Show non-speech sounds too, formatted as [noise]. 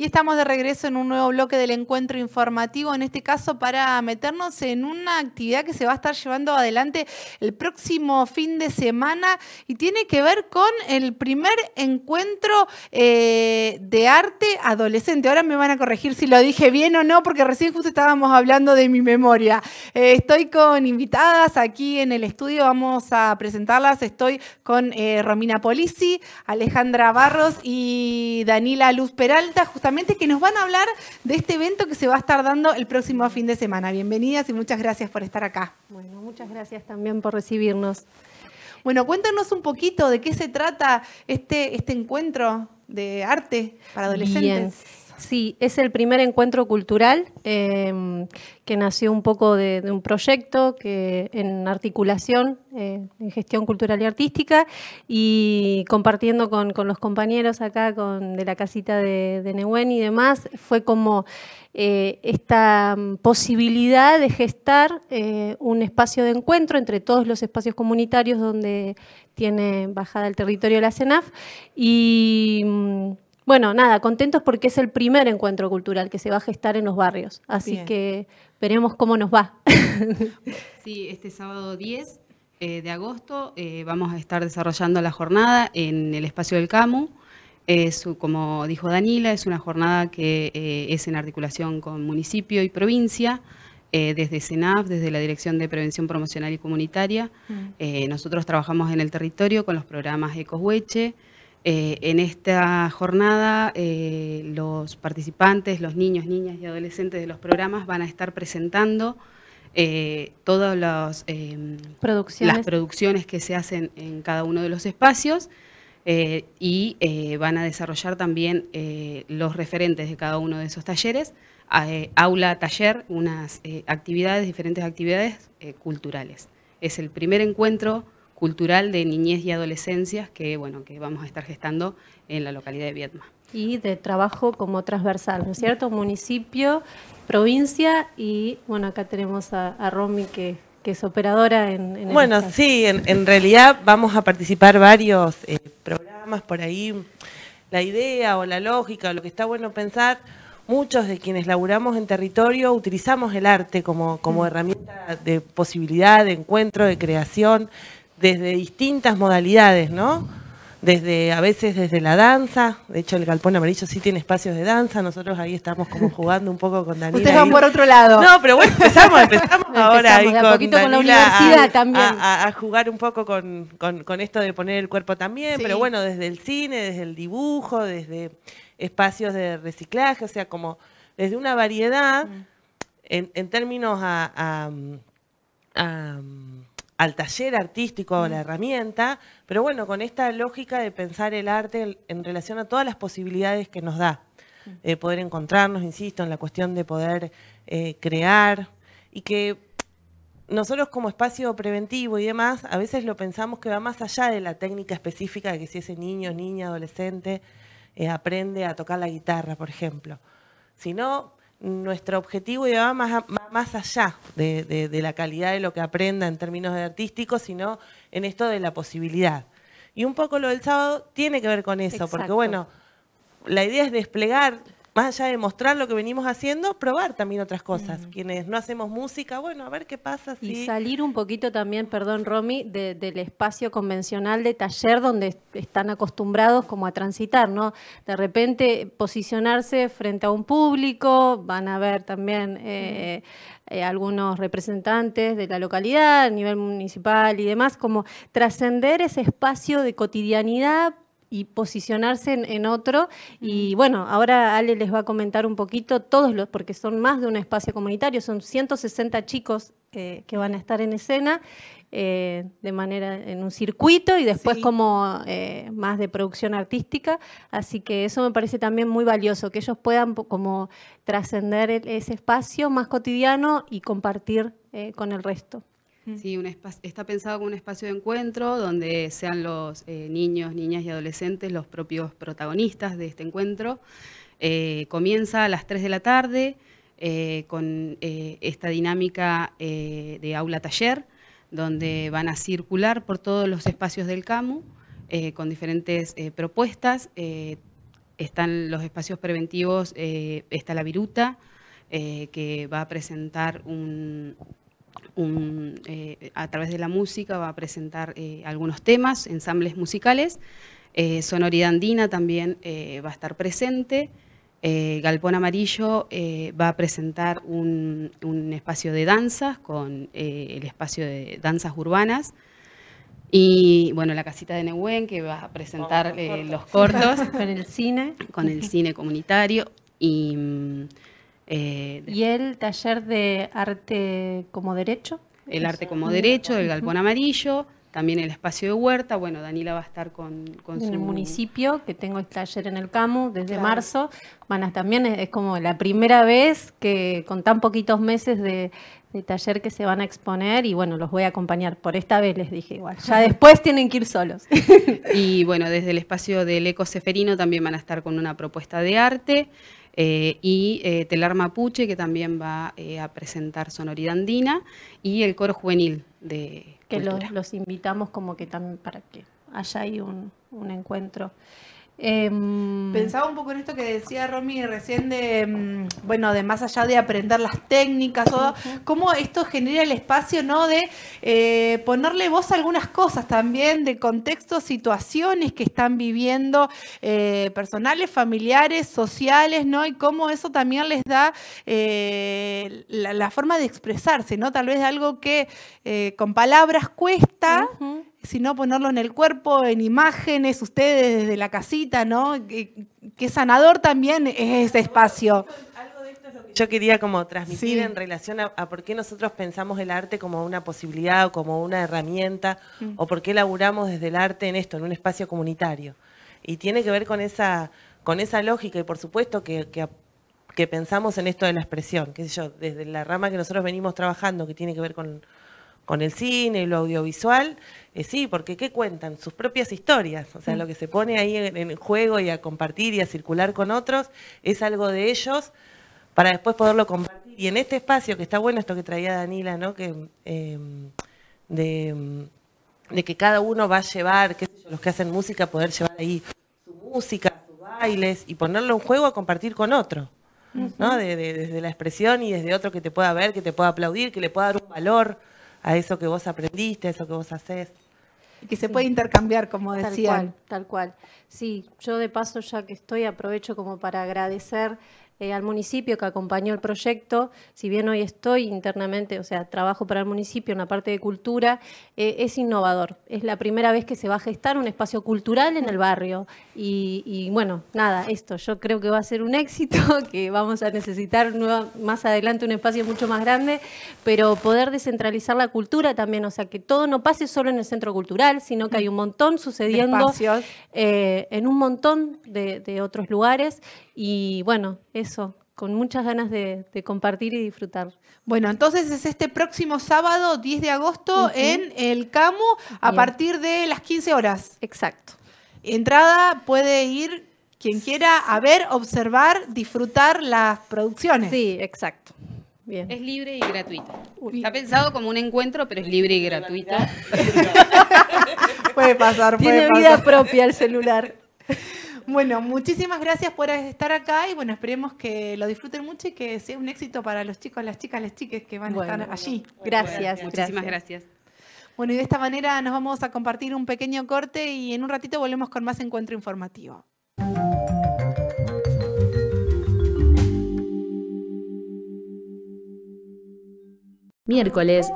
Y estamos de regreso en un nuevo bloque del encuentro informativo, en este caso para meternos en una actividad que se va a estar llevando adelante el próximo fin de semana y tiene que ver con el primer encuentro eh, de arte adolescente. Ahora me van a corregir si lo dije bien o no, porque recién justo estábamos hablando de mi memoria. Eh, estoy con invitadas aquí en el estudio, vamos a presentarlas. Estoy con eh, Romina Polisi, Alejandra Barros y Danila Luz Peralta, que nos van a hablar de este evento que se va a estar dando el próximo fin de semana. Bienvenidas y muchas gracias por estar acá. Bueno, muchas gracias también por recibirnos. Bueno, cuéntanos un poquito de qué se trata este, este encuentro de arte para adolescentes. Sí, es el primer encuentro cultural eh, que nació un poco de, un proyecto que en articulación, eh, en gestión cultural y artística, y compartiendo con, los compañeros acá de la casita de, Neuen y demás, fue como eh, esta mm, posibilidad de gestar un espacio de encuentro entre todos los espacios comunitarios donde tiene bajada el territorio la CENAF y mm, bueno, nada, contentos porque es el primer encuentro cultural que se va a gestar en los barrios, así que veremos cómo nos va. [laughs] Sí, este sábado 10 eh, de agosto eh, vamos a estar desarrollando la jornada en el espacio del CAMU. como dijo Daniela, es una jornada que eh, es en articulación con municipio y provincia, desde CENAF, desde la Dirección de Prevención Promocional y Comunitaria. Mm. nosotros trabajamos en el territorio con los programas Ecohueche, eh, en esta jornada, eh, los participantes, los niños, niñas y adolescentes de los programas van a estar presentando eh, todas em, las producciones. las producciones que se hacen en cada uno de los espacios y van a desarrollar también los referentes de cada uno de esos talleres, aula, taller, unas actividades, diferentes actividades culturales. Es el primer encuentro cultural de niñez y adolescencias que, bueno, que vamos a estar gestando en la localidad de Vietma. Y de trabajo como transversal, ¿no es cierto? Municipio, provincia y, bueno, acá tenemos a, Romy que, que, es operadora en... bueno, sí, en, realidad vamos a participar varios eh, programas por ahí. La idea o la lógica o lo que está bueno pensar muchos de quienes laburamos en territorio utilizamos el arte como, como mm. herramienta de posibilidad, de encuentro, de creación, desde distintas modalidades, ¿no? Desde, a veces desde la danza, de hecho el Galpón Amarillo sí tiene espacios de danza, nosotros ahí estamos como [laughs] jugando un poco con Daniela. Ustedes van por otro lado. No, pero bueno, empezamos, empezamos [laughs] ahora con, la universidad a, también. A, jugar un poco con, esto de poner el cuerpo también, pero bueno, desde el cine, desde el dibujo, desde espacios de reciclaje, o sea, como desde una variedad mm. en, términos a al taller artístico, a la herramienta, pero bueno, con esta lógica de pensar el arte en relación a todas las posibilidades que nos da. Mm. Eh, poder encontrarnos, insisto, en la cuestión de poder eh, crear y que nosotros como espacio preventivo y demás, a veces lo pensamos que va más allá de la técnica específica de que si ese niño, niña, adolescente eh, aprende a tocar la guitarra, por ejemplo, sino nuestro objetivo va más, más allá de, la calidad de lo que aprenda en términos de artísticos sino en esto de la posibilidad. Y un poco lo del sábado tiene que ver con eso, porque bueno, la idea es desplegar más allá de mostrar lo que venimos haciendo, probar también otras cosas. Quienes no hacemos música, bueno, a ver qué pasa. Y salir un poquito también, perdón Romy, del espacio convencional de taller donde están acostumbrados como a transitar, ¿no? De repente posicionarse frente a un público, van a ver también... Eh, eh, algunos representantes de la localidad, a nivel municipal y demás, como trascender ese espacio de cotidianidad y posicionarse en, otro. Y bueno, ahora Ale les va a comentar un poquito todos los, porque son más de un espacio comunitario, son 160 chicos eh, que van a estar en escena eh, de manera en un circuito y después como eh, más de producción artística. Así que eso me parece también muy valioso, que ellos puedan como trascender ese espacio más cotidiano y compartir con el resto. Sí, está pensado como un espacio de encuentro donde sean los eh, niños, niñas y adolescentes los propios protagonistas de este encuentro. Eh, comienza a las 3 de la tarde eh, con esta dinámica de aula-taller, donde van a circular por todos los espacios del CAMU con diferentes propuestas. están los espacios preventivos, está la viruta, que va a presentar un, eh, a través de la música va a presentar eh, algunos temas, ensambles musicales. Eh, Sonoridad Andina también va a estar presente. Galpón Amarillo va a presentar un, espacio de danzas con el espacio de danzas urbanas. Y bueno, la casita de Nehuen, que va a presentar los cortos. [laughs] con el cine. Con el cine comunitario. Y mm, eh, ¿Y el taller de arte como derecho? El arte como derecho, el galpón amarillo, también el espacio de huerta. Bueno, Daniela va a estar con, su... el municipio, que tengo el taller en el CAMU desde marzo. Manas también es, como la primera vez que con tan poquitos meses de, de taller que se van a exponer y bueno, los voy a acompañar. Por esta vez les dije igual, ya después tienen que ir solos. [laughs] y bueno, desde el espacio del Eco Seferino también van a estar con una propuesta de arte eh, y eh, Telar Mapuche que también va eh, a presentar Sonoridad Andina y el coro juvenil de... Que los, invitamos como que también para que haya ahí un, un encuentro. Em, Pensaba un poco en esto que decía Romy recién de, em, bueno, de más allá de aprender las técnicas, o cómo esto genera el espacio, ¿no? De eh, ponerle voz a algunas cosas también, de contextos, situaciones que están viviendo eh, personales, familiares, sociales, ¿no? Y cómo eso también les da eh, la, forma de expresarse, ¿no? Tal vez algo que con palabras cuesta sino ponerlo en el cuerpo, en imágenes, ustedes desde la casita, ¿no? Que sanador también es ese espacio. yo quería como transmitir en relación a, por qué nosotros pensamos el arte como una posibilidad o como una herramienta mm. o por qué laburamos desde el arte en esto, en un espacio comunitario. Y tiene que ver con esa, con esa lógica y por supuesto que, que pensamos en esto de la expresión, qué sé yo, desde la rama que nosotros venimos trabajando, que tiene que ver con, con el cine y lo audiovisual, eh, sí, porque ¿qué cuentan? Sus propias historias, o sea, mm. lo que se pone ahí en, en, juego y a compartir y a circular con otros es algo de ellos para después poderlo compartir. Y en este espacio, que está bueno esto que traía Danila, ¿no? Que, em, de, que cada uno va a llevar, qué sé yo, los que hacen música, poder llevar ahí su música, sus bailes y ponerlo en juego a compartir con otro. ¿no? desde la expresión y desde otro que te pueda ver, que te pueda aplaudir, que le pueda dar un valor a eso que vos aprendiste, a eso que vos haces. que se puede intercambiar, como decían. Tal cual, tal cual. Sí, yo de paso, ya que estoy, aprovecho como para agradecer eh, al municipio que acompañó el proyecto. Si bien hoy estoy internamente, o sea, trabajo para el municipio en la parte de cultura, eh, es innovador. Es la primera vez que se va a gestar un espacio cultural en el barrio. Y, bueno, nada, esto yo creo que va a ser un éxito, [laughs] que vamos a necesitar más adelante un espacio mucho más grande, pero poder descentralizar la cultura también, o sea, que todo no pase solo en el centro cultural, sino que hay un montón sucediendo eh, en un montón de, de otros lugares. Y bueno, es eso, con muchas ganas de, compartir y disfrutar. Bueno, entonces es este próximo sábado, 10 de agosto, en el Camo, a partir de las 15 horas. Exacto. Entrada puede ir quien quiera a ver, observar, disfrutar las producciones. Sí, exacto. Bien. Es libre y gratuito. Está pensado como un encuentro, pero es libre y gratuito. [laughs] puede pasar, puede Tiene vida propia el celular. [laughs] Bueno, muchísimas gracias por estar acá y bueno, esperemos que lo disfruten mucho y que sea un éxito para los chicos, las chicas, las chiques que van a estar allí. gracias, gracias, Muchísimas gracias. Bueno, y de esta manera nos vamos a compartir un pequeño corte y en un ratito volvemos con más encuentro informativo. Miércoles